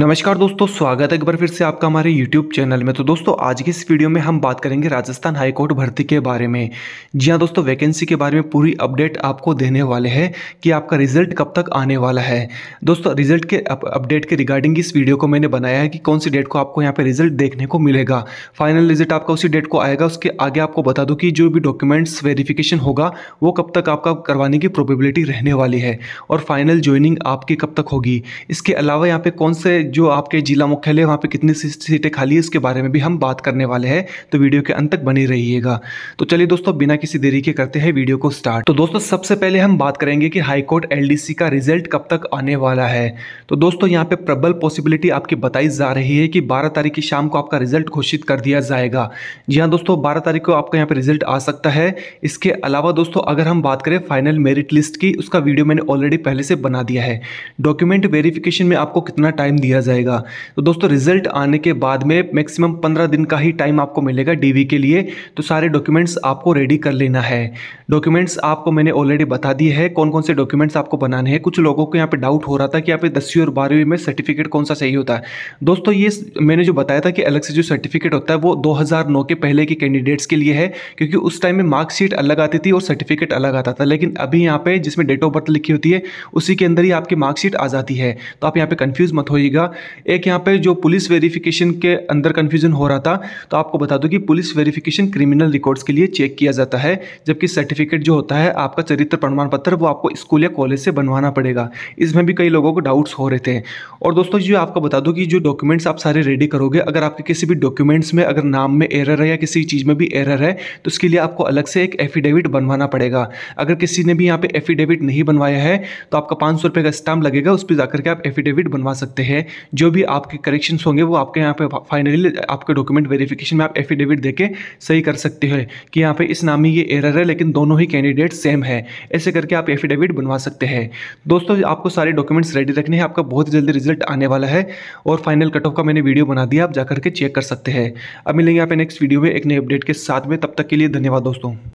नमस्कार दोस्तों स्वागत है एक बार फिर से आपका हमारे YouTube चैनल में तो दोस्तों आज की इस वीडियो में हम बात करेंगे राजस्थान हाईकोर्ट भर्ती के बारे में जी हाँ दोस्तों वैकेंसी के बारे में पूरी अपडेट आपको देने वाले हैं कि आपका रिजल्ट कब तक आने वाला है दोस्तों रिजल्ट के अपडेट के रिगार्डिंग इस वीडियो को मैंने बनाया है कि कौन सी डेट को आपको यहाँ पर रिजल्ट देखने को मिलेगा फाइनल रिजल्ट आपका उसी डेट को आएगा उसके आगे आपको बता दूँ कि जो भी डॉक्यूमेंट्स वेरीफिकेशन होगा वो कब तक आपका करवाने की प्रोबेबिलिटी रहने वाली है और फाइनल ज्वाइनिंग आपकी कब तक होगी इसके अलावा यहाँ पर कौन से जो आपके जिला मुख्यालय वहाँ पे कितनी सीटें खाली है इसके बारे में भी हम बात करने वाले हैं तो वीडियो के अंत तक बने रहिएगा तो चलिए दोस्तों बिना किसी देरी के करते हैं वीडियो को स्टार्ट तो दोस्तों सबसे पहले हम बात करेंगे कि हाईकोर्ट एल का रिजल्ट कब तक आने वाला है तो दोस्तों यहाँ पे प्रबल पॉसिबिलिटी आपकी बताई जा रही है कि बारह तारीख की शाम को आपका रिजल्ट घोषित कर दिया जाएगा जी हाँ दोस्तों बारह तारीख को आपका यहाँ पे रिजल्ट आ सकता है इसके अलावा दोस्तों अगर हम बात करें फाइनल मेरिट लिस्ट की उसका वीडियो मैंने ऑलरेडी पहले से बना दिया है डॉक्यूमेंट वेरिफिकेशन में आपको कितना टाइम दिया दिया जाएगा तो दोस्तों रिजल्ट आने के बाद में मैक्सिमम पंद्रह दिन का ही टाइम आपको मिलेगा डीवी के लिए तो सारे डॉक्यूमेंट्स आपको रेडी कर लेना है डॉक्यूमेंट्स आपको मैंने ऑलरेडी बता दिए हैं कौन कौन से डॉक्यूमेंट्स आपको बनाने हैं कुछ लोगों को यहाँ पे डाउट हो रहा था कि यहाँ पे दसवीं और बारहवीं में सर्टिफिकेट कौन सा सही होता है दोस्तों ये मैंने जो बताया था कि अलग से जो सर्टिफिकेट होता है वो दो के पहले के कैंडिडेट्स के लिए है क्योंकि उस टाइम में मार्कशीट अलग आती थी और सर्टिफिकेट अलग आता था लेकिन अभी यहाँ पे जिसमें डेट ऑफ बर्थ लिखी होती है उसी के अंदर ही आपकी मार्कशीट आ जाती है तो आप यहाँ पे कन्फ्यूज मत होइएगा था एक यहाँ पे जो पुलिस वेरिफिकेशन के अंदर कन्फ्यूजन हो रहा था तो आपको बता दूँ कि पुलिस वेरिफिकेशन क्रिमिनल रिकॉर्ड्स के लिए चेक किया जाता है जबकि सर्टिफिकेट जो होता है आपका चरित्र प्रमाण पत्र वो आपको स्कूल या कॉलेज से बनवाना पड़ेगा इसमें भी कई लोगों को डाउट्स हो रहे थे और दोस्तों जो आपको बता दूँ कि जो डॉक्यूमेंट्स आप सारे रेडी करोगे अगर आपके किसी भी डॉक्यूमेंट्स में अगर नाम में एरर है या किसी चीज़ में भी एरर है तो उसके लिए आपको अलग से एक एफिडेविट बनवाना पड़ेगा अगर किसी ने भी यहाँ पे एफिडेविट नहीं बनवाया है तो आपका पाँच सौ का स्टाम्प लगेगा उस पर जाकर के आप एफिडेविट बनवा सकते हैं जो भी आपके करेक्शंस होंगे वो आपके यहाँ पे फाइनली आपके डॉक्यूमेंट वेरिफिकेशन में आप एफिडेविट देके सही कर सकते हो कि यहाँ पे इस नाम में ये एरर है लेकिन दोनों ही कैंडिडेट सेम है ऐसे करके आप एफिडेविट बनवा सकते हैं दोस्तों आपको सारे डॉक्यूमेंट्स रेडी रखने हैं आपका बहुत जल्दी रिजल्ट आने वाला है और फाइनल कट ऑफ का मैंने वीडियो बना दिया आप जाकर के चेक कर सकते हैं अब मिलेंगे आप नेक्स्ट वीडियो में एक नए अपडेट के साथ में तब तक के लिए धन्यवाद दोस्तों